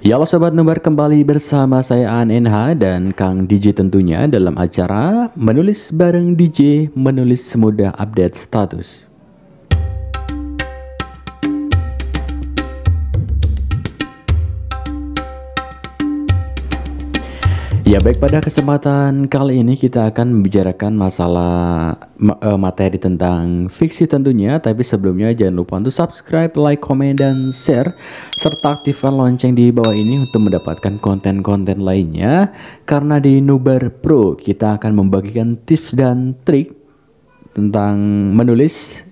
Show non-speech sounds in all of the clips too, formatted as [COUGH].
Ya Allah Sobat Nobar kembali bersama saya Aan NH dan Kang DJ tentunya dalam acara Menulis Bareng DJ Menulis Semudah Update Status. Ya baik pada kesempatan kali ini kita akan membicarakan masalah eh, materi tentang fiksi tentunya Tapi sebelumnya jangan lupa untuk subscribe, like, komen, dan share Serta aktifkan lonceng di bawah ini untuk mendapatkan konten-konten lainnya Karena di Nubar Pro kita akan membagikan tips dan trik tentang menulis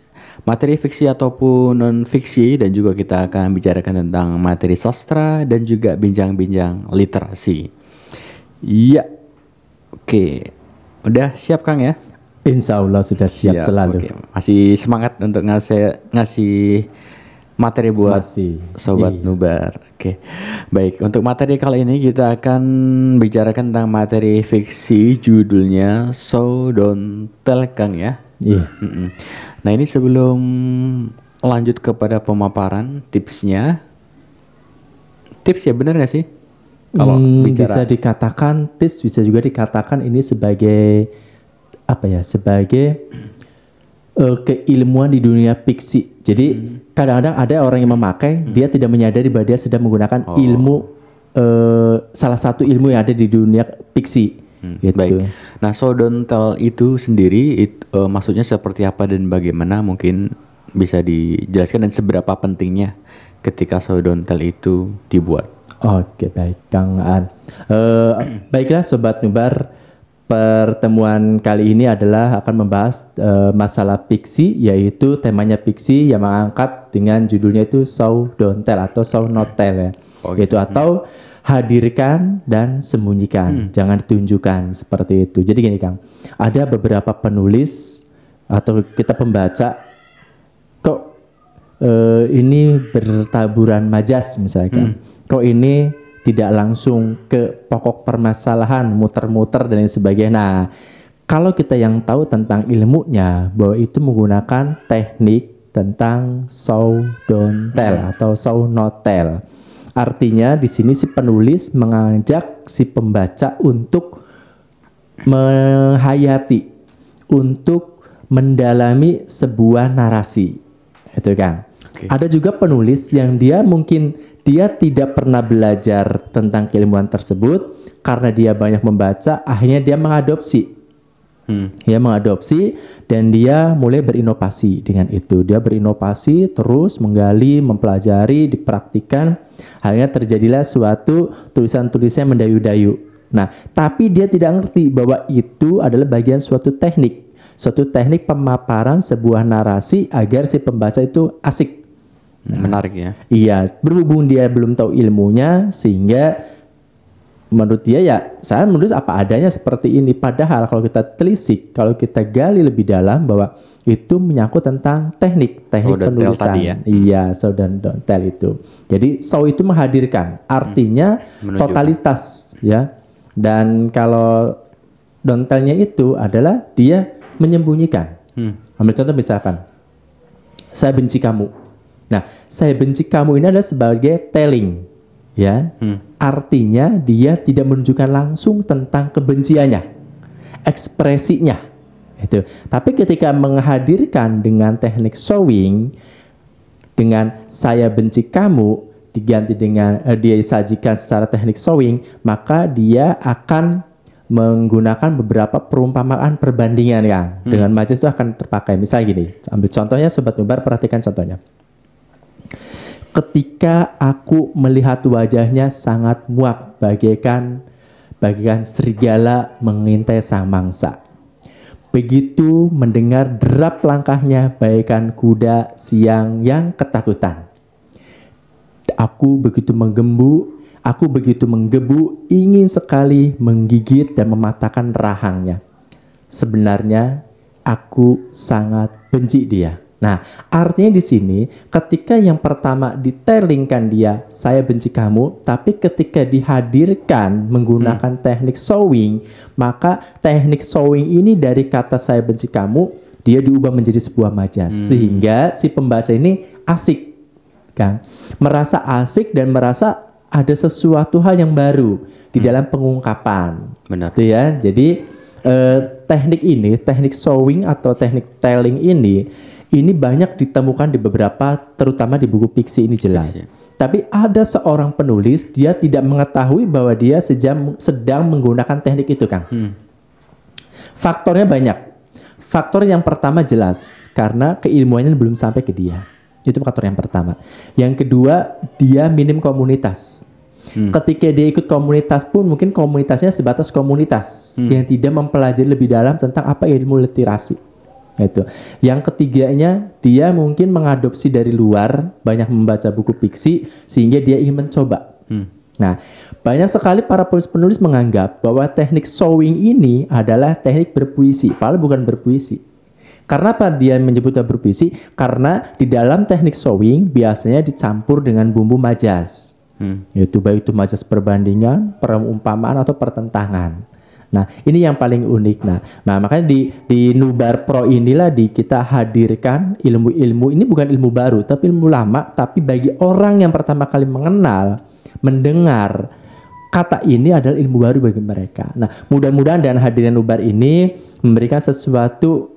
materi fiksi ataupun non fiksi dan juga kita akan bicarakan tentang materi sastra dan juga bincang-bincang literasi. Iya. Oke. Udah siap Kang ya? Insya Allah sudah siap, siap selalu. Oke. Masih semangat untuk ngasih ngasih materi buat Masih. sobat iya. nubar. Oke. Baik, untuk materi kali ini kita akan bicarakan tentang materi fiksi judulnya So Don't Tell Kang ya. Iya. Nah, ini sebelum lanjut kepada pemaparan tipsnya. Tips ya benar gak sih? Kalau hmm, bicara bisa dikatakan tips bisa juga dikatakan ini sebagai apa ya? Sebagai uh, keilmuan di dunia fiksi. Jadi hmm. kadang-kadang ada orang yang memakai, hmm. dia tidak menyadari bahwa dia sedang menggunakan oh. ilmu uh, salah satu ilmu yang ada di dunia fiksi. Hmm, gitu. Baik. Nah, tell itu sendiri it, uh, maksudnya seperti apa dan bagaimana mungkin bisa dijelaskan dan seberapa pentingnya ketika tell itu dibuat? Oke baik Kang An. Uh, [CLEARS THROAT] baiklah Sobat Nubar, pertemuan kali ini adalah akan membahas uh, masalah piksi, yaitu temanya piksi yang mengangkat dengan judulnya itu Show Don't Tell atau Show Not Tell ya, oh, gitu. atau hadirkan dan sembunyikan, hmm. jangan ditunjukkan seperti itu. Jadi gini Kang, ada beberapa penulis atau kita pembaca kok uh, ini bertaburan majas misalnya. Hmm kok ini tidak langsung ke pokok permasalahan, muter-muter dan lain sebagainya. Nah, kalau kita yang tahu tentang ilmunya bahwa itu menggunakan teknik tentang don't tell atau not tell. Artinya di sini si penulis mengajak si pembaca untuk menghayati, untuk mendalami sebuah narasi. Itu kan. Okay. Ada juga penulis yang dia mungkin dia tidak pernah belajar tentang keilmuan tersebut karena dia banyak membaca akhirnya dia mengadopsi hmm. dia mengadopsi dan dia mulai berinovasi dengan itu dia berinovasi terus menggali mempelajari dipraktikkan. akhirnya terjadilah suatu tulisan-tulisan mendayu-dayu nah tapi dia tidak ngerti bahwa itu adalah bagian suatu teknik suatu teknik pemaparan sebuah narasi agar si pembaca itu asik Nah, Menarik ya. Iya, berhubung dia belum tahu ilmunya sehingga menurut dia ya saya menulis apa adanya seperti ini. Padahal kalau kita telisik, kalau kita gali lebih dalam bahwa itu menyangkut tentang teknik, teknik oh, penulisan. ya? Iya, so dan don't tell itu. Jadi so itu menghadirkan, artinya hmm, totalitas ya. Dan kalau don't tell-nya itu adalah dia menyembunyikan. Hmm. Ambil contoh misalkan, saya benci kamu Nah, saya benci kamu ini adalah sebagai telling, ya. Hmm. Artinya dia tidak menunjukkan langsung tentang kebenciannya, ekspresinya, itu. Tapi ketika menghadirkan dengan teknik showing, dengan saya benci kamu diganti dengan eh, dia sajikan secara teknik showing, maka dia akan menggunakan beberapa perumpamaan perbandingan ya hmm. dengan majelis itu akan terpakai. misalnya gini, ambil contohnya sobat nubar perhatikan contohnya. Ketika aku melihat wajahnya sangat muak bagaikan bagaikan serigala mengintai sang mangsa. Begitu mendengar derap langkahnya bagaikan kuda siang yang ketakutan. Aku begitu menggembu, aku begitu menggebu ingin sekali menggigit dan mematahkan rahangnya. Sebenarnya aku sangat benci dia. Nah, artinya di sini ketika yang pertama detailingkan dia, saya benci kamu, tapi ketika dihadirkan menggunakan hmm. teknik sewing, maka teknik sewing ini dari kata saya benci kamu, dia diubah menjadi sebuah majas hmm. sehingga si pembaca ini asik kan. Merasa asik dan merasa ada sesuatu hal yang baru di hmm. dalam pengungkapan. Benar. Tuh gitu ya. Jadi eh, teknik ini, teknik sewing atau teknik telling ini ini banyak ditemukan di beberapa, terutama di buku fiksi ini jelas. Tapi ada seorang penulis, dia tidak mengetahui bahwa dia sejam, sedang menggunakan teknik itu, Kang. Hmm. Faktornya banyak. Faktor yang pertama jelas, karena keilmuannya belum sampai ke dia. Itu faktor yang pertama. Yang kedua, dia minim komunitas. Hmm. Ketika dia ikut komunitas pun mungkin komunitasnya sebatas komunitas hmm. yang tidak mempelajari lebih dalam tentang apa ilmu literasi itu yang ketiganya dia mungkin mengadopsi dari luar banyak membaca buku fiksi sehingga dia ingin mencoba hmm. Nah, banyak sekali para penulis-penulis menganggap bahwa teknik sewing ini adalah teknik berpuisi, padahal bukan berpuisi. Karena apa dia menyebutnya berpuisi? Karena di dalam teknik sewing biasanya dicampur dengan bumbu majas. Hmm. Yaitu baik itu majas perbandingan, perumpamaan atau pertentangan. Nah, ini yang paling unik. Nah, nah makanya di di Nubar Pro inilah di kita hadirkan ilmu-ilmu ini bukan ilmu baru, tapi ilmu lama, tapi bagi orang yang pertama kali mengenal, mendengar kata ini adalah ilmu baru bagi mereka. Nah, mudah-mudahan dan hadirnya Nubar ini memberikan sesuatu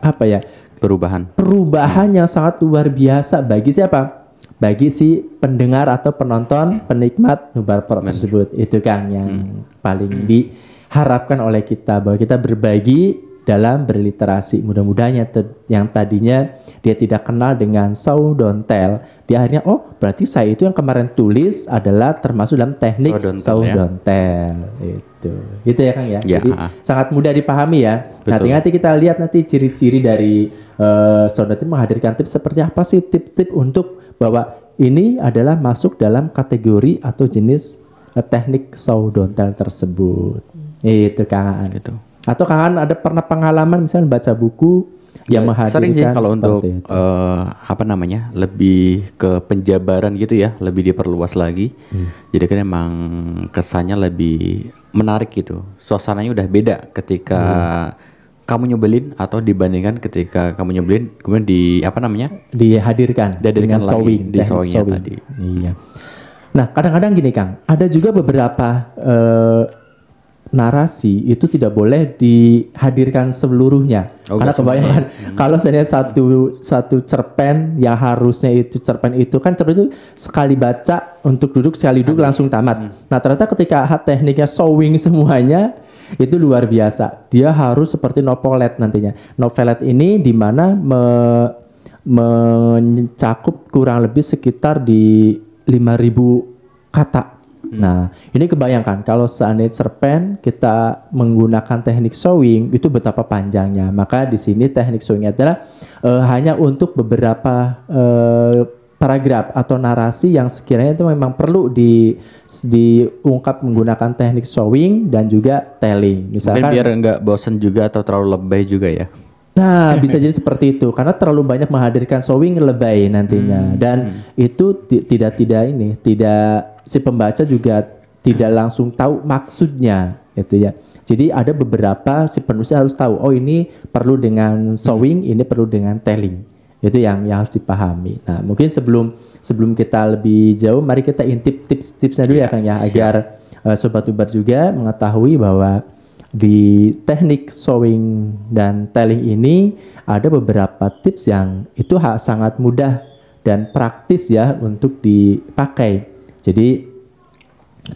apa ya? perubahan. Perubahan yang sangat luar biasa bagi siapa? bagi si pendengar atau penonton penikmat Nubar Pro tersebut. Itu Kang yang hmm. paling [CLEARS THROAT] di harapkan oleh kita bahwa kita berbagi dalam berliterasi. Mudah-mudahan yang tadinya dia tidak kenal dengan show don't tell, dia akhirnya oh berarti saya itu yang kemarin tulis adalah termasuk dalam teknik oh, don't show tell, ya. tell. Itu. Gitu ya Kang ya. ya. Jadi ha. sangat mudah dipahami ya. Nanti nanti kita lihat nanti ciri-ciri dari uh, eh, sound menghadirkan tips seperti apa sih tips-tips untuk bahwa ini adalah masuk dalam kategori atau jenis uh, teknik show don't tell tersebut. Itu Kang Aan. Gitu. Atau Kang ada pernah pengalaman misalnya baca buku yang menghadirkan sering sih kalau untuk itu. Uh, apa namanya lebih ke penjabaran gitu ya lebih diperluas lagi hmm. jadi kan emang kesannya lebih menarik gitu suasananya udah beda ketika hmm. kamu nyebelin atau dibandingkan ketika kamu nyebelin kemudian di apa namanya dihadirkan dihadirkan lagi sewing, di sewingnya sewing. tadi iya nah kadang-kadang gini kang ada juga beberapa uh, narasi itu tidak boleh dihadirkan seluruhnya. Oh, Karena gitu. kebayangkan hmm. [LAUGHS] kalau saya satu satu cerpen yang harusnya itu cerpen itu kan itu sekali baca untuk duduk sekali duduk Habis. langsung tamat. Hmm. Nah, ternyata ketika tekniknya sewing semuanya itu luar biasa. Dia harus seperti novelet nantinya. Novelet ini di mana me, mencakup kurang lebih sekitar di 5000 kata Hmm. Nah, ini kebayangkan kalau seandainya cerpen kita menggunakan teknik sewing itu betapa panjangnya. Maka di sini teknik sewing adalah uh, hanya untuk beberapa uh, paragraf atau narasi yang sekiranya itu memang perlu di diungkap menggunakan teknik sewing dan juga telling. Misalkan Mungkin biar enggak bosen juga atau terlalu lebay juga ya. Nah, [LAUGHS] bisa jadi seperti itu karena terlalu banyak menghadirkan sewing lebay nantinya hmm. dan hmm. itu tidak tidak ini tidak si pembaca juga tidak langsung tahu maksudnya itu ya. Jadi ada beberapa si penulis harus tahu oh ini perlu dengan sewing, ini perlu dengan telling. Itu yang yang harus dipahami. Nah, mungkin sebelum sebelum kita lebih jauh mari kita intip tips-tipsnya dulu ya, ya Kang ya iya. agar uh, sobat ubar juga mengetahui bahwa di teknik sewing dan telling ini ada beberapa tips yang itu sangat mudah dan praktis ya untuk dipakai. Jadi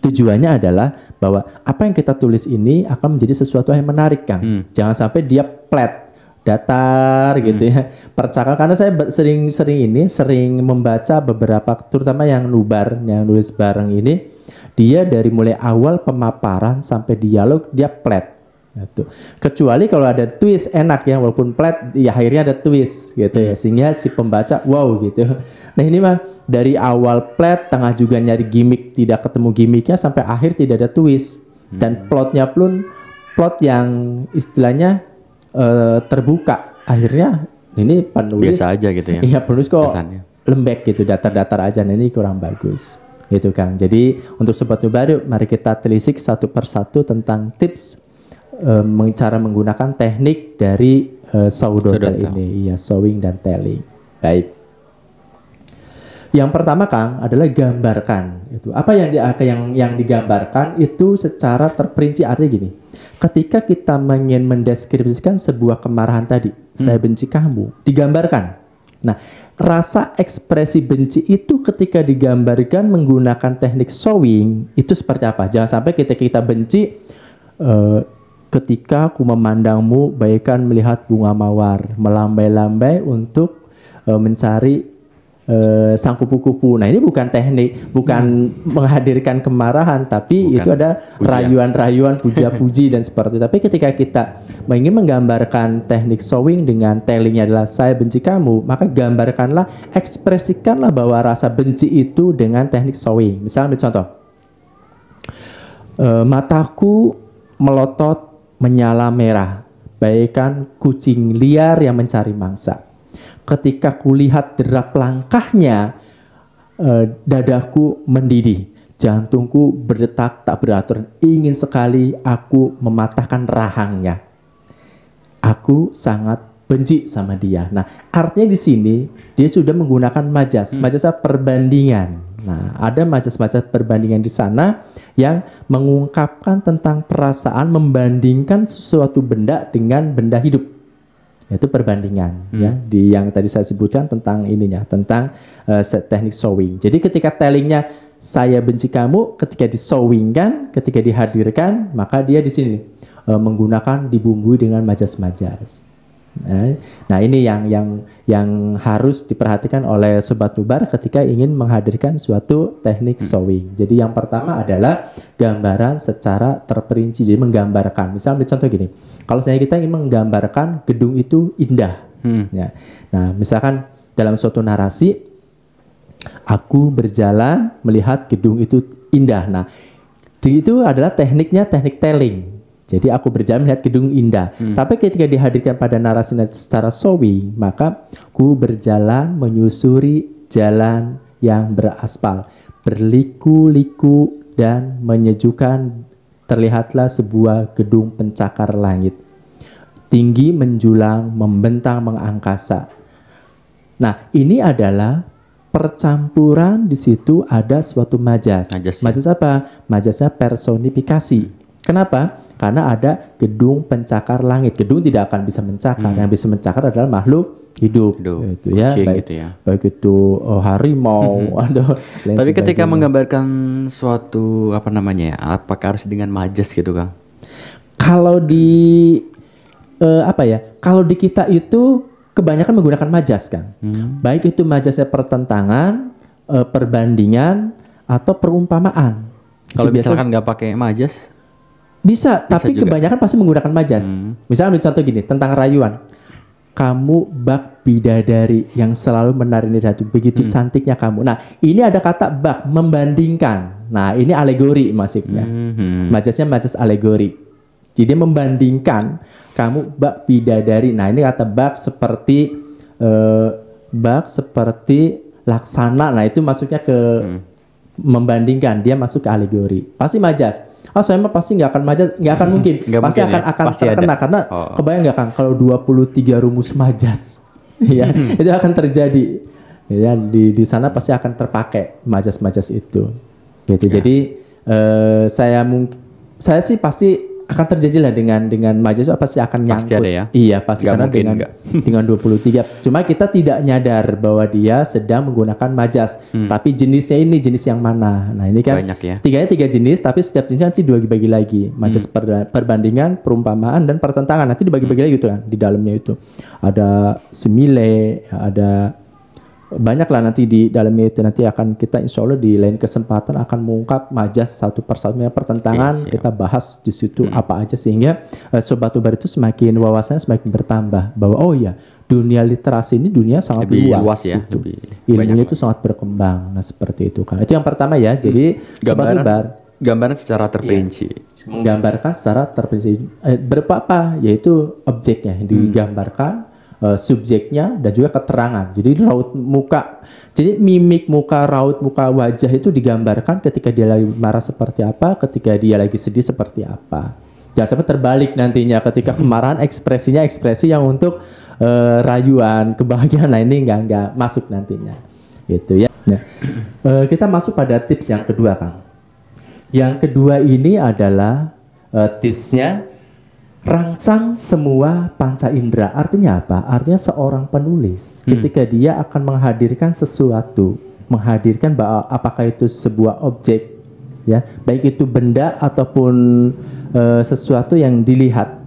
tujuannya adalah bahwa apa yang kita tulis ini akan menjadi sesuatu yang menarik kan Hmm. Jangan sampai dia flat, datar gitu hmm. gitu ya. Percakal karena saya sering-sering ini sering membaca beberapa terutama yang nubar yang nulis bareng ini dia dari mulai awal pemaparan sampai dialog dia flat. Gitu. Kecuali kalau ada twist enak ya walaupun flat ya akhirnya ada twist gitu ya hmm. sehingga si pembaca wow gitu. Nah ini mah dari awal flat tengah juga nyari gimmick tidak ketemu gimmicknya sampai akhir tidak ada twist hmm. dan plotnya pun plot yang istilahnya uh, terbuka akhirnya ini penulis biasa aja gitu ya. Iya penulis kok Kesannya. lembek gitu datar-datar aja nah, ini kurang bagus gitu Kang. Jadi untuk sobat baru mari kita telisik satu persatu tentang tips e, cara menggunakan teknik dari e, ini, iya sewing dan telling. Baik. Yang pertama Kang adalah gambarkan itu. Apa yang di, yang yang digambarkan itu secara terperinci artinya gini. Ketika kita ingin mendeskripsikan sebuah kemarahan tadi, hmm. saya benci kamu, digambarkan. Nah, rasa ekspresi benci itu ketika digambarkan menggunakan teknik sewing itu seperti apa? Jangan sampai kita kita benci uh, ketika aku memandangmu baikkan melihat bunga mawar melambai-lambai untuk uh, mencari eh, sang kupu-kupu. Nah ini bukan teknik, bukan hmm. menghadirkan kemarahan, tapi bukan. itu ada rayuan-rayuan, puja-puji dan seperti itu. Tapi ketika kita ingin menggambarkan teknik sewing dengan tellingnya adalah saya benci kamu, maka gambarkanlah, ekspresikanlah bahwa rasa benci itu dengan teknik sewing. Misalnya contoh, e, mataku melotot menyala merah, baikan kucing liar yang mencari mangsa Ketika kulihat derap langkahnya, eh, dadaku mendidih, jantungku berdetak tak beratur. Ingin sekali aku mematahkan rahangnya. Aku sangat benci sama dia. Nah, artinya di sini dia sudah menggunakan majas, hmm. majas perbandingan. Nah, ada majas-majas perbandingan di sana yang mengungkapkan tentang perasaan membandingkan sesuatu benda dengan benda hidup itu perbandingan hmm. ya di yang tadi saya sebutkan tentang ininya tentang uh, teknik sewing. Jadi ketika tellingnya saya benci kamu, ketika disowingkan, ketika dihadirkan, maka dia di sini uh, menggunakan dibumbui dengan majas-majas. Eh, nah ini yang yang yang harus diperhatikan oleh sobat bubar ketika ingin menghadirkan suatu teknik hmm. sewing. Jadi yang pertama adalah gambaran secara terperinci, jadi menggambarkan. Misalnya contoh gini, kalau saya kita ingin menggambarkan gedung itu indah, hmm. ya. Nah misalkan dalam suatu narasi, aku berjalan melihat gedung itu indah. Nah di itu adalah tekniknya teknik telling. Jadi aku berjalan melihat gedung indah. Hmm. Tapi ketika dihadirkan pada narasi secara sowi, maka ku berjalan menyusuri jalan yang beraspal, berliku-liku dan menyejukkan terlihatlah sebuah gedung pencakar langit. Tinggi menjulang, membentang mengangkasa. Nah, ini adalah percampuran di situ ada suatu majas. Majas, ya. majas apa? Majasnya personifikasi Kenapa? Karena ada gedung pencakar langit. Gedung tidak akan bisa mencakar. Hmm. Yang bisa mencakar adalah makhluk hidup. hidup. Itu ya, baik, gitu ya. Baik itu oh, harimau hmm. [LAUGHS] atau lain Tapi ketika menggambarkan suatu apa namanya ya, apakah harus dengan majas gitu, Kang? Kalau di uh, apa ya? Kalau di kita itu kebanyakan menggunakan majas, Kang. Hmm. Baik itu majasnya pertentangan, uh, perbandingan atau perumpamaan. Kalau kan nggak pakai majas, bisa, bisa tapi juga. kebanyakan pasti menggunakan majas. Hmm. Misalnya ambil contoh gini tentang rayuan. Kamu bak bidadari yang selalu menarik hati. Begitu hmm. cantiknya kamu. Nah, ini ada kata bak membandingkan. Nah, ini alegori maksudnya. Hmm. Majasnya majas alegori. Jadi membandingkan kamu bak bidadari. Nah, ini kata bak seperti eh, bak seperti laksana. Nah, itu maksudnya ke hmm. membandingkan. Dia masuk ke alegori. Pasti majas ah saya mah pasti nggak akan majas nggak akan [LAUGHS] mungkin gak pasti mungkin, akan ya? akan pasti terkena ada. karena oh. kebayang nggak kang kalau 23 rumus majas [LAUGHS] ya hmm. itu akan terjadi ya di di sana pasti akan terpakai majas-majas itu gitu ya. jadi eh, saya mungkin saya sih pasti akan terjadi lah dengan dengan mahasiswa pasti akan nyangkut. Pasti ada ya. Iya, pasti gak karena mungkin, dengan gak. [LAUGHS] dengan 23. Cuma kita tidak nyadar bahwa dia sedang menggunakan majas. Hmm. Tapi jenisnya ini jenis yang mana? Nah, ini kan Banyak ya. tiganya tiga jenis tapi setiap jenisnya nanti dibagi-bagi lagi. Majas hmm. per, perbandingan, perumpamaan dan pertentangan nanti dibagi-bagi lagi gitu kan di dalamnya itu. Ada semile ada banyaklah nanti di dalam itu nanti akan kita insya Allah di lain kesempatan akan mengungkap majas satu persatu pertentangan okay, kita bahas di situ hmm. apa aja sehingga uh, sobat ubar itu semakin wawasannya semakin bertambah bahwa oh ya dunia literasi ini dunia sangat lebih luas, luas ya, gitu. lebih ilmunya itu sangat berkembang nah seperti itu kan itu yang pertama ya jadi hmm. sobat ubar gambaran secara iya. terperinci. ya, Menggambarkan secara terperinci. Eh, berapa apa yaitu objeknya hmm. digambarkan Eh, subjeknya dan juga keterangan. Jadi raut muka, jadi mimik muka, raut muka wajah itu digambarkan ketika dia lagi marah seperti apa, ketika dia lagi sedih seperti apa. Jangan sampai terbalik nantinya ketika hmm. kemarahan ekspresinya ekspresi yang untuk uh, rayuan kebahagiaan nah ini nggak nggak masuk nantinya gitu ya. Nah, uh, kita masuk pada tips yang kedua kang. Yang kedua ini adalah uh, tipsnya rangsang semua panca indera. Artinya apa? Artinya seorang penulis hmm. ketika dia akan menghadirkan sesuatu, menghadirkan bahwa apakah itu sebuah objek ya, baik itu benda ataupun e, sesuatu yang dilihat.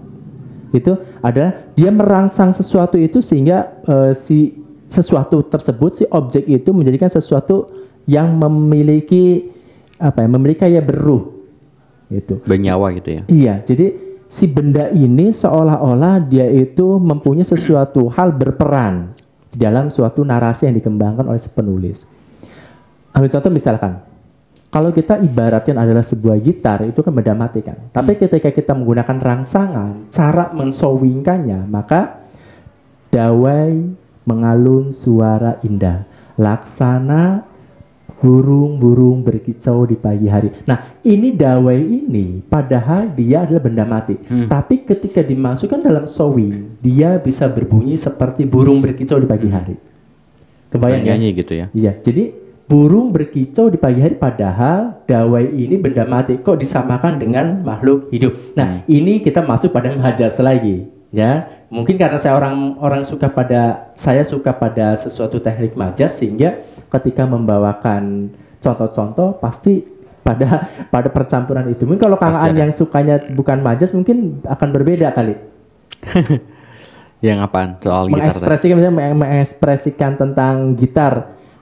Itu adalah dia merangsang sesuatu itu sehingga e, si sesuatu tersebut si objek itu menjadikan sesuatu yang memiliki apa ya, memiliki ya beruh itu Bernyawa gitu ya. Iya, jadi si benda ini seolah-olah dia itu mempunyai sesuatu hal berperan di dalam suatu narasi yang dikembangkan oleh penulis. Ambil contoh misalkan, kalau kita ibaratkan adalah sebuah gitar itu kan benda mati kan. Tapi hmm. ketika kita menggunakan rangsangan, cara mensowingkannya, maka dawai mengalun suara indah, laksana burung-burung berkicau di pagi hari. Nah, ini dawai ini padahal dia adalah benda mati. Hmm. Tapi ketika dimasukkan dalam sowi, dia bisa berbunyi seperti burung berkicau di pagi hmm. hari. Kebayang ya? nyanyi gitu ya. Iya. Jadi burung berkicau di pagi hari padahal dawai ini benda mati kok disamakan dengan makhluk hidup. Nah, hmm. ini kita masuk pada majas lagi ya. Mungkin karena saya orang orang suka pada saya suka pada sesuatu teknik majas sehingga ketika membawakan contoh-contoh pasti pada [LAUGHS] pada percampuran itu. Mungkin kalau Kang An yang sukanya bukan majas mungkin akan berbeda kali. [LAUGHS] yang apaan soal mengekspresikan, gitar? misalnya mengekspresikan tentang gitar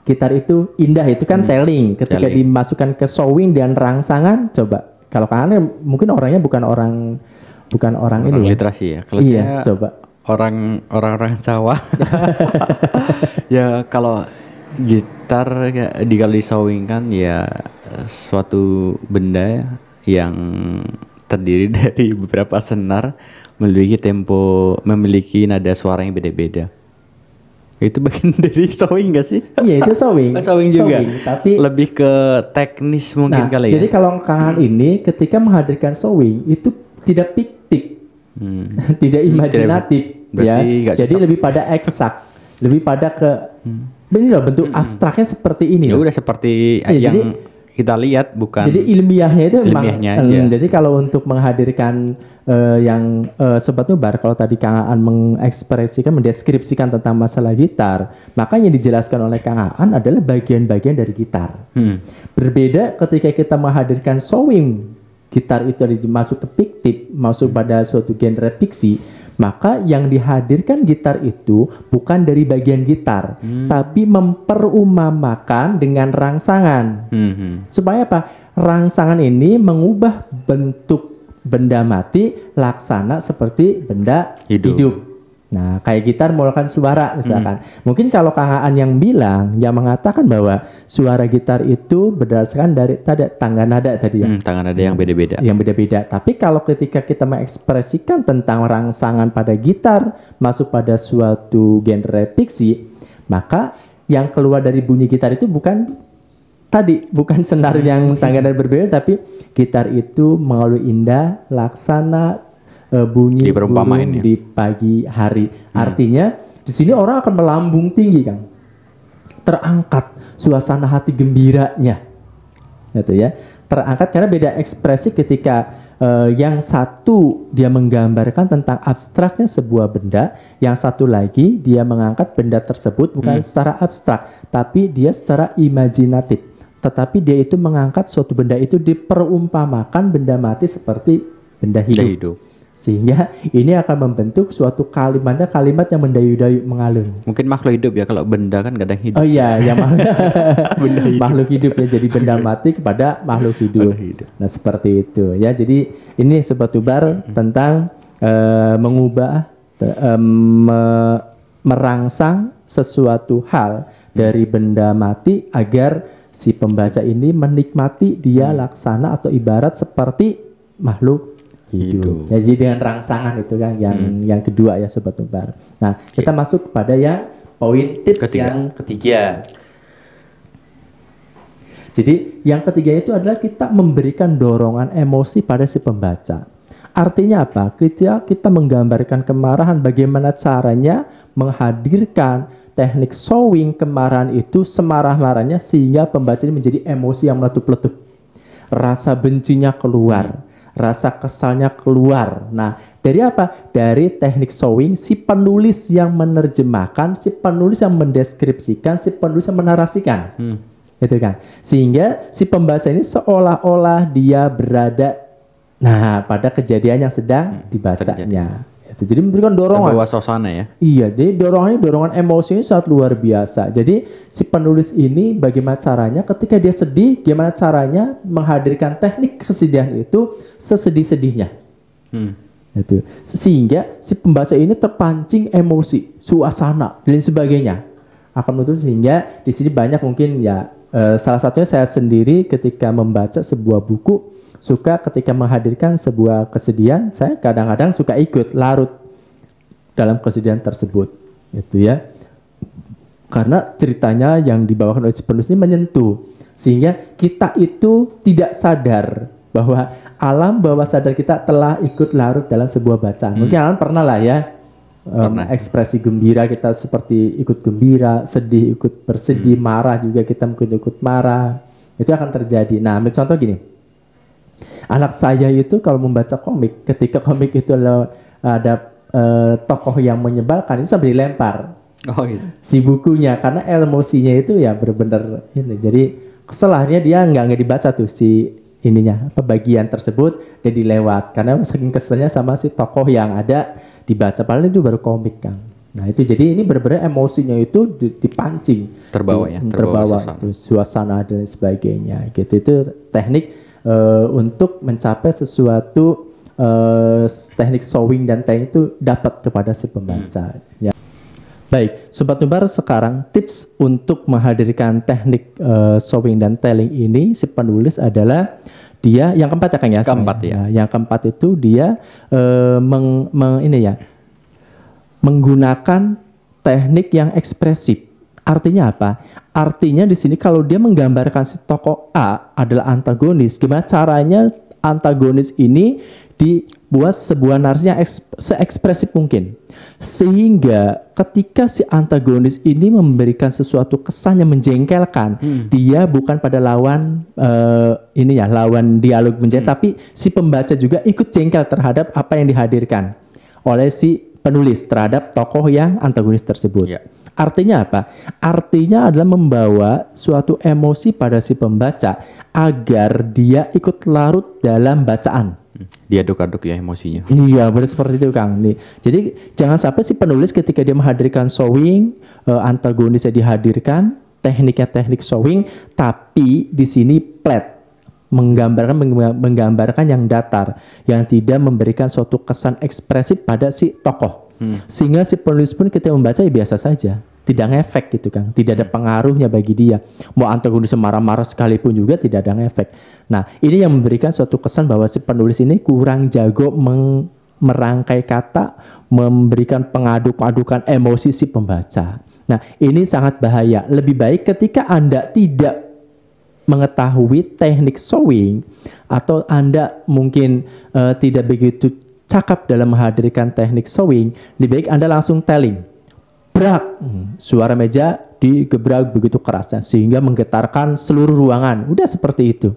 gitar itu indah itu kan hmm. telling ketika telling. dimasukkan ke sewing dan rangsangan coba kalau An mungkin orangnya bukan orang bukan orang, orang ini ya. literasi ya, ya. kalau iya, saya coba orang orang orang sawah ya kalau gitar kayak di kalau kan ya eh, suatu benda yang terdiri [LAUGHS] dari beberapa senar memiliki tempo memiliki nada suara yang beda-beda itu bagian [LAUGHS] dari sewing gak sih? Iya itu sewing. sewing [LAUGHS] juga. Sewing, tapi lebih ke teknis mungkin nah, kali jadi ya. Jadi hmm. ini ketika menghadirkan sewing itu tidak piktik, hmm. tidak imajinatif, ya. Jadi cocok. lebih pada eksak, lebih pada ke hmm ini iya, loh bentuk hmm. abstraknya seperti ini. Ya udah seperti ya, yang jadi, kita lihat bukan. Jadi ilmiahnya itu ilmiahnya emang. Aja. Hmm, iya. jadi kalau untuk menghadirkan uh, yang uh, sobat nubar kalau tadi Kang Aan mengekspresikan mendeskripsikan tentang masalah gitar, maka yang dijelaskan oleh Kang Aan adalah bagian-bagian dari gitar. Hmm. Berbeda ketika kita menghadirkan sewing gitar itu masuk ke fiktif, masuk pada suatu genre fiksi maka yang dihadirkan gitar itu bukan dari bagian gitar, hmm. tapi memperumamakan dengan rangsangan. Hmm. Supaya apa? Rangsangan ini mengubah bentuk benda mati laksana seperti benda hidup. hidup. Nah, kayak gitar mengeluarkan suara misalkan. Hmm. Mungkin kalau Kang Aan yang bilang, yang mengatakan bahwa suara gitar itu berdasarkan dari tanda tangga nada tadi ya. Hmm, tangga nada yang beda-beda. Yang beda-beda. Tapi kalau ketika kita mengekspresikan tentang rangsangan pada gitar masuk pada suatu genre fiksi, maka yang keluar dari bunyi gitar itu bukan tadi bukan senar yang tangga nada berbeda tapi gitar itu melalui indah, laksana, uh, bunyi burung ya? di pagi hari. Hmm. Artinya di sini orang akan melambung tinggi kan, terangkat suasana hati gembiranya, gitu ya. Terangkat karena beda ekspresi ketika uh, yang satu dia menggambarkan tentang abstraknya sebuah benda, yang satu lagi dia mengangkat benda tersebut bukan hmm. secara abstrak, tapi dia secara imajinatif. Tetapi dia itu mengangkat suatu benda itu diperumpamakan benda mati seperti benda hidup. hidup sehingga ini akan membentuk suatu kalimatnya kalimat yang mendayu-dayu mengalun mungkin makhluk hidup ya kalau benda kan kadang hidup oh iya yang [LAUGHS] [LAUGHS] benda hidup. makhluk hidup ya jadi benda mati kepada makhluk hidup. hidup nah seperti itu ya jadi ini sebat bar tentang uh, mengubah uh, me, merangsang sesuatu hal dari mm. benda mati agar si pembaca ini menikmati dia mm. laksana atau ibarat seperti makhluk hidup. hidup. Jadi dengan rangsangan itu kan yang hmm. yang kedua ya sobat umbar. Nah, okay. kita masuk kepada yang poin tips ketiga. yang ketiga. Jadi yang ketiga itu adalah kita memberikan dorongan emosi pada si pembaca. Artinya apa? Kita kita menggambarkan kemarahan bagaimana caranya menghadirkan teknik showing kemarahan itu semarah-marahnya sehingga pembaca ini menjadi emosi yang meletup-letup. Rasa bencinya keluar. Hmm rasa kesalnya keluar. Nah, dari apa? Dari teknik sewing si penulis yang menerjemahkan, si penulis yang mendeskripsikan, si penulis yang menarasikan. Hmm. Gitu kan. Sehingga si pembaca ini seolah-olah dia berada nah pada kejadian yang sedang hmm, dibacanya. Terjadi itu. Jadi memberikan dorongan. Membawa suasana ya. Iya, jadi dorongannya dorongan emosinya sangat luar biasa. Jadi si penulis ini bagaimana caranya ketika dia sedih, gimana caranya menghadirkan teknik kesedihan itu sesedih-sedihnya. Hmm. Itu. Sehingga si pembaca ini terpancing emosi, suasana dan sebagainya. Akan menutup sehingga di sini banyak mungkin ya eh, salah satunya saya sendiri ketika membaca sebuah buku suka ketika menghadirkan sebuah kesedihan, saya kadang-kadang suka ikut larut dalam kesedihan tersebut, gitu ya. Karena ceritanya yang dibawakan oleh si penulis ini menyentuh, sehingga kita itu tidak sadar bahwa alam bawah sadar kita telah ikut larut dalam sebuah bacaan. Hmm. Mungkin alam pernah lah ya, um, ekspresi gembira kita seperti ikut gembira, sedih ikut bersedih, hmm. marah juga kita mungkin ikut marah. Itu akan terjadi. Nah, ambil contoh gini. Anak saya itu kalau membaca komik, ketika komik itu ada uh, tokoh yang menyebalkan itu sampai dilempar. Oh iya. Si bukunya karena emosinya itu ya benar-benar ini. Jadi kesalahannya dia nggak nggak dibaca tuh si ininya pembagian tersebut dia dilewat karena saking keselnya sama si tokoh yang ada dibaca paling itu baru komik kan. Nah itu jadi ini benar-benar emosinya itu dipancing terbawa ya hmm, terbawa, terbawa suasana. itu suasana dan sebagainya gitu itu teknik uh, untuk mencapai sesuatu uh, teknik sewing dan teknik itu dapat kepada si pembaca. Hmm. Ya. Baik, Sobat Nubar sekarang tips untuk menghadirkan teknik uh, sewing dan telling ini si penulis adalah dia yang keempat ya kan ya. Keempat ya. Nah, yang keempat itu dia uh, meng, meng ini ya menggunakan teknik yang ekspresif. Artinya apa? Artinya di sini kalau dia menggambarkan si tokoh A adalah antagonis, gimana caranya antagonis ini dibuat sebuah narasi yang seekspresif mungkin. Sehingga ketika si antagonis ini memberikan sesuatu kesan yang menjengkelkan, hmm. dia bukan pada lawan uh, ini ya, lawan dialog menjadi, hmm. tapi si pembaca juga ikut jengkel terhadap apa yang dihadirkan oleh si penulis terhadap tokoh yang antagonis tersebut. Yeah. Artinya apa? Artinya adalah membawa suatu emosi pada si pembaca agar dia ikut larut dalam bacaan. Hmm, dia aduk-aduk ya emosinya. Iya, benar seperti itu Kang. Nih. Jadi jangan sampai si penulis ketika dia menghadirkan showing uh, eh, antagonisnya dihadirkan, tekniknya teknik showing, tapi di sini plat menggambarkan menggambarkan yang datar, yang tidak memberikan suatu kesan ekspresif pada si tokoh. Sehingga si penulis pun kita membaca ya biasa saja, tidak ngefek gitu kan, tidak ada hmm. pengaruhnya bagi dia. Mau antagonis marah-marah sekalipun juga tidak ada ngefek. Nah, ini yang memberikan suatu kesan bahwa si penulis ini kurang jago meng merangkai kata, memberikan pengaduk-adukan emosi si pembaca. Nah, ini sangat bahaya. Lebih baik ketika Anda tidak mengetahui teknik sewing atau Anda mungkin uh, tidak begitu cakap dalam menghadirkan teknik sewing, lebih baik Anda langsung telling. Brak, hmm, suara meja digebrak begitu kerasnya sehingga menggetarkan seluruh ruangan. Udah seperti itu.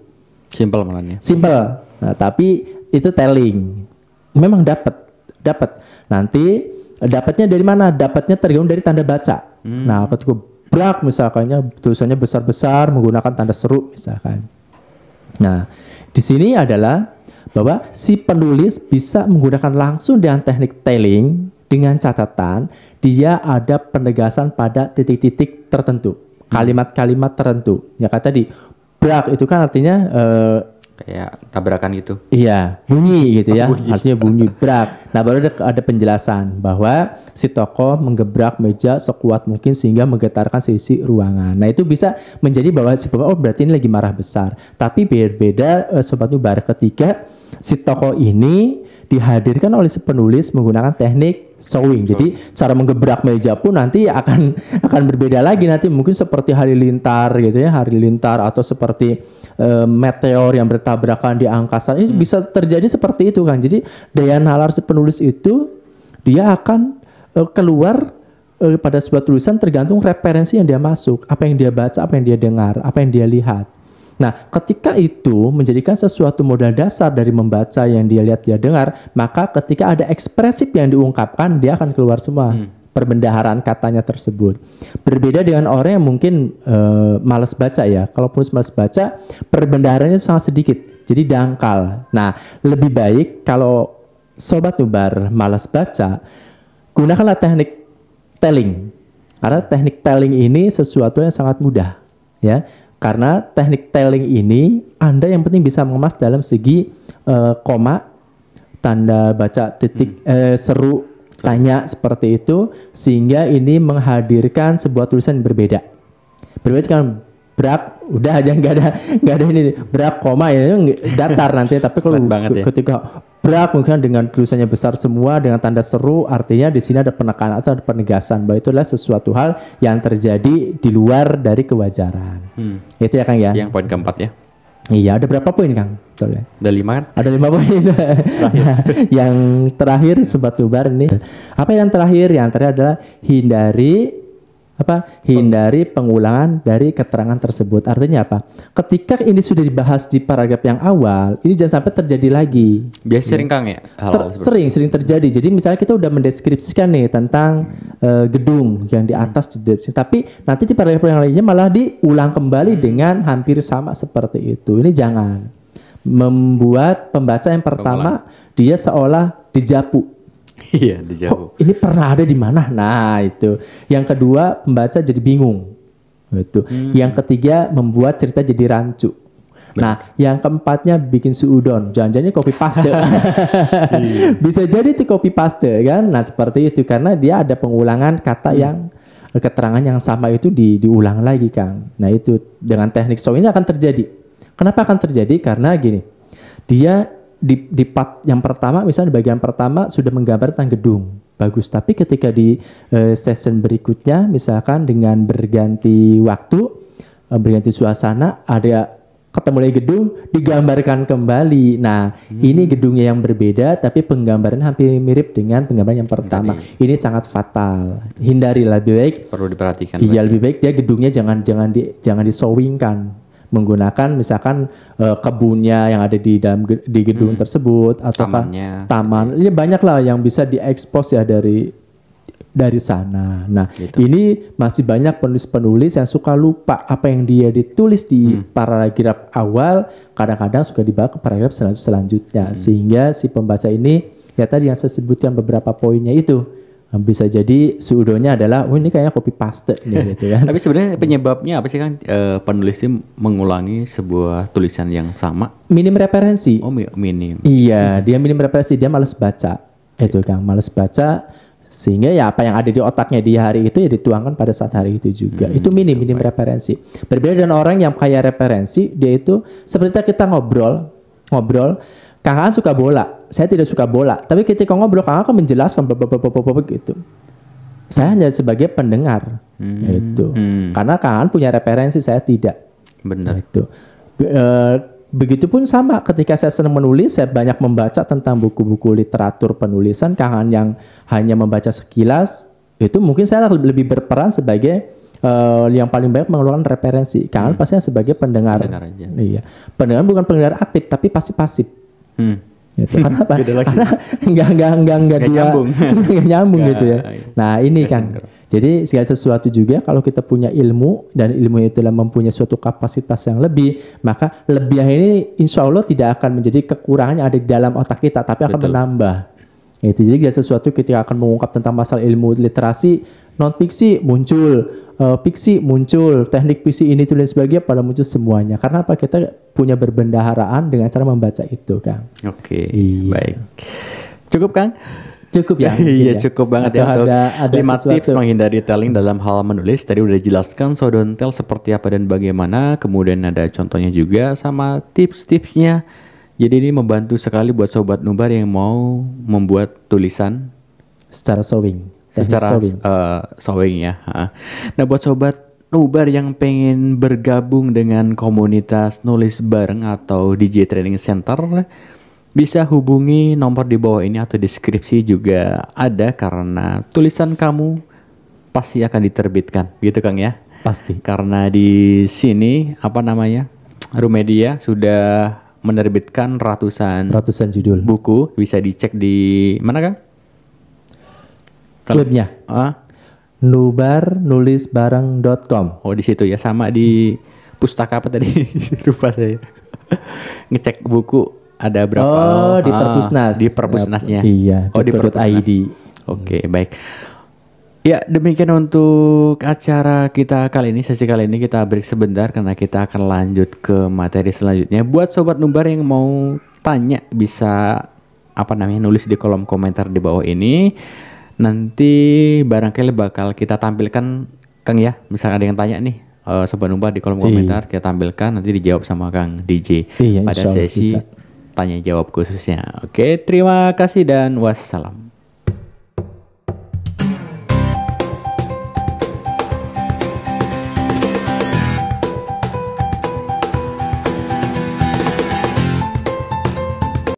Simple malahnya. Simple. Nah, tapi itu telling. Memang dapat, dapat. Nanti dapatnya dari mana? Dapatnya tergantung dari tanda baca. Hmm. Nah, cukup brak misalkannya tulisannya besar-besar menggunakan tanda seru misalkan. Nah, di sini adalah bahwa si penulis bisa menggunakan langsung dengan teknik tailing dengan catatan dia ada penegasan pada titik-titik tertentu, hmm. kalimat-kalimat tertentu. Ya kata di brak itu kan artinya uh, kayak tabrakan gitu. Iya, bunyi gitu ya. bunyi. Artinya bunyi brak. Nah, baru ada, ada penjelasan bahwa si toko menggebrak meja sekuat mungkin sehingga menggetarkan sisi ruangan. Nah, itu bisa menjadi bahwa si bapak oh berarti ini lagi marah besar. Tapi berbeda eh, sobat nubar ketika si toko ini dihadirkan oleh si penulis menggunakan teknik sewing. Jadi cara menggebrak meja pun nanti akan [LAUGHS] akan berbeda lagi nanti mungkin seperti hari lintar, gitu ya, hari lintar atau seperti eh, meteor yang bertabrakan di angkasa. Ini hmm. bisa terjadi seperti itu kan. Jadi daya nalar si penulis itu dia akan e, keluar e, pada sebuah tulisan tergantung referensi yang dia masuk, apa yang dia baca, apa yang dia dengar, apa yang dia lihat Nah, ketika itu menjadikan sesuatu modal dasar dari membaca yang dia lihat dia dengar, maka ketika ada ekspresif yang diungkapkan, dia akan keluar semua. Hmm perbendaharaan katanya tersebut. Berbeda dengan orang yang mungkin uh, eh, malas baca ya. Kalaupun penulis malas baca, perbendaharannya sangat sedikit. Jadi dangkal. Nah, lebih baik kalau sobat nubar malas baca, gunakanlah teknik telling. Karena teknik telling ini sesuatu yang sangat mudah, ya. Karena teknik tailing ini Anda yang penting bisa mengemas dalam segi uh, koma, tanda baca titik hmm. eh, seru tanya seperti itu sehingga ini menghadirkan sebuah tulisan yang berbeda. Berbeda kan berak udah aja [LAUGHS] nggak ada nggak ada ini berak koma ya datar nanti tapi kalau ya. ketika ya blak mungkin dengan tulisannya besar semua dengan tanda seru artinya di sini ada penekanan atau ada penegasan bahwa itu adalah sesuatu hal yang terjadi di luar dari kewajaran. Hmm. Itu ya Kang ya. Yang poin keempat ya. Iya, ada berapa poin Kang? Soalnya. Ada lima kan? Ada lima poin. [LAUGHS] terakhir. Nah, yang terakhir sebat tubar ini. Apa yang terakhir? Yang terakhir adalah hindari apa hindari pengulangan dari keterangan tersebut. Artinya apa? Ketika ini sudah dibahas di paragraf yang awal, ini jangan sampai terjadi lagi. Biasa hmm. sering Kang ya? Ter sering sering terjadi. Jadi misalnya kita udah mendeskripsikan nih tentang hmm. uh, gedung yang di atas di tapi nanti di paragraf yang lainnya malah diulang kembali hmm. dengan hampir sama seperti itu. Ini jangan membuat pembaca yang pertama dia seolah dijapu Iya, dijawab. Oh, ini pernah ada di mana? Nah, itu. Yang kedua, pembaca jadi bingung. Itu. Hmm. Yang ketiga, membuat cerita jadi rancu. Nah, yang keempatnya bikin suudon. Jangan-jangan kopi paste. [LAUGHS] Iya. Bisa jadi itu kopi paste kan? Nah, seperti itu karena dia ada pengulangan kata hmm. yang keterangan yang sama itu di, diulang lagi, Kang. Nah, itu dengan teknik show ini akan terjadi. Kenapa akan terjadi? Karena gini. Dia di, di part yang pertama misalnya di bagian pertama sudah menggambar tentang gedung bagus tapi ketika di uh, session berikutnya misalkan dengan berganti waktu uh, berganti suasana ada ketemu lagi gedung digambarkan kembali nah hmm. ini gedungnya yang berbeda tapi penggambaran hampir mirip dengan penggambaran yang pertama Jadi, ini sangat fatal hindari lebih baik perlu diperhatikan iya lebih baik dia gedungnya jangan jangan di, jangan disowingkan menggunakan misalkan uh, kebunnya yang ada di dalam di gedung hmm. tersebut atau Tamannya. taman ini ya, banyak lah yang bisa diekspos ya dari dari sana. Nah, gitu. ini masih banyak penulis-penulis yang suka lupa apa yang dia ditulis di hmm. paragraf awal, kadang-kadang suka dibawa ke paragraf selanjutnya hmm. sehingga si pembaca ini ya tadi yang saya sebutkan beberapa poinnya itu Nah, bisa jadi sudonya adalah oh ini kayaknya copy paste nih [LAUGHS] gitu kan. Tapi sebenarnya penyebabnya apa sih kan e, penulis mengulangi sebuah tulisan yang sama? Minim referensi. Oh minim. Iya, dia minim referensi, dia males baca. Itu kan males baca sehingga ya apa yang ada di otaknya di hari itu ya dituangkan pada saat hari itu juga. Hmm, itu minim minim referensi. Berbeda dengan orang yang kaya referensi, dia itu seperti kita ngobrol, ngobrol, Kang suka bola saya tidak suka bola, tapi ketika ngobrol kakak menjelaskan gitu. Saya hanya sebagai pendengar hmm. itu. Hmm. Karena kan punya referensi saya tidak. Benar itu. E, eh, begitupun sama ketika saya senang menulis, saya banyak membaca tentang buku-buku literatur penulisan kangen yang hanya membaca sekilas itu mungkin saya lebih berperan sebagai uh, yang paling banyak mengeluarkan referensi. Kalian hmm. pasti sebagai pendengar. Pendengar aja. Iya. Pendengar bukan pendengar aktif tapi pasti pasif. Hmm gitu. [LAUGHS] Karena apa? Beda lagi. Enggak [LAUGHS] enggak enggak enggak dua nyambung. enggak [LAUGHS] nyambung gitu ya. Iya. Nah, ini kan. Jadi segala sesuatu juga kalau kita punya ilmu dan ilmu itu adalah mempunyai suatu kapasitas yang lebih, maka lebih ini insya Allah tidak akan menjadi kekurangan yang ada di dalam otak kita, tapi akan Betul. menambah. Itu jadi segala sesuatu ketika akan mengungkap tentang masalah ilmu literasi non fiksi muncul uh, piksi muncul, teknik piksi ini tulis sebagainya pada muncul semuanya. Karena apa? Kita punya berbendaharaan dengan cara membaca itu, Kang. Oke, okay, iya. baik. Cukup, Kang? Cukup ya. [LAUGHS] iya, ya. cukup banget ya. Atau ya untuk ada, ada lima sesuatu. tips menghindari telling dalam hal menulis. Tadi udah dijelaskan tell seperti apa dan bagaimana, kemudian ada contohnya juga sama tips-tipsnya. Jadi ini membantu sekali buat sobat nubar yang mau membuat tulisan secara sewing secara sewing, uh, eh, ya. Nah buat sobat Nubar yang pengen bergabung dengan komunitas nulis bareng atau DJ Training Center bisa hubungi nomor di bawah ini atau deskripsi juga ada karena tulisan kamu pasti akan diterbitkan gitu Kang ya pasti karena di sini apa namanya Rumedia sudah menerbitkan ratusan ratusan judul buku bisa dicek di mana Kang Ah. nubar Webnya. dot com Oh di situ ya sama di pustaka apa tadi [LAUGHS] lupa saya. Ngecek buku ada berapa? Oh di ah, perpusnas. Ah, di perpusnasnya. Iya. Oh di perpusnas. ID. Oke okay, baik. Ya demikian untuk acara kita kali ini sesi kali ini kita break sebentar karena kita akan lanjut ke materi selanjutnya. Buat sobat nubar yang mau tanya bisa apa namanya nulis di kolom komentar di bawah ini Nanti barangkali bakal kita tampilkan Kang ya, misalnya ada yang tanya nih uh, eh, sebelum di kolom iya. komentar iya. kita tampilkan nanti dijawab sama Kang DJ iya, pada sesi bisa. tanya jawab khususnya. Oke, terima kasih dan wassalam.